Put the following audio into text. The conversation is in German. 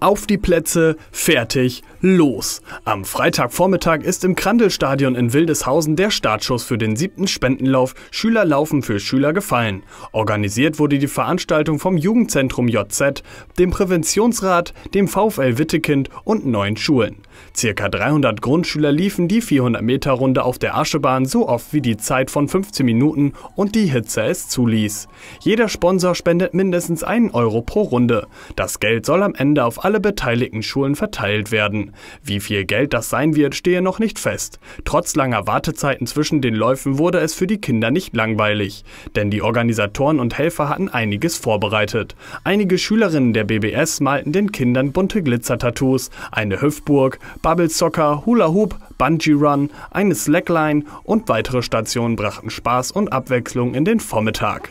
Auf die Plätze, fertig, los! Am Freitagvormittag ist im Krandelstadion in Wildeshausen der Startschuss für den siebten Spendenlauf Schüler laufen für Schüler gefallen. Organisiert wurde die Veranstaltung vom Jugendzentrum JZ, dem Präventionsrat, dem VfL Wittekind und neun Schulen. Circa 300 Grundschüler liefen die 400-Meter-Runde auf der Aschebahn so oft wie die Zeit von 15 Minuten und die Hitze es zuließ. Jeder Sponsor spendet mindestens einen Euro pro Runde. Das Geld soll am Ende auf alle beteiligten Schulen verteilt werden. Wie viel Geld das sein wird, stehe noch nicht fest. Trotz langer Wartezeiten zwischen den Läufen wurde es für die Kinder nicht langweilig, denn die Organisatoren und Helfer hatten einiges vorbereitet. Einige Schülerinnen der BBS malten den Kindern bunte Glitzer-Tattoos, eine Hüftburg, Bubble Soccer, Hula Hoop, Bungee Run, eine Slackline und weitere Stationen brachten Spaß und Abwechslung in den Vormittag.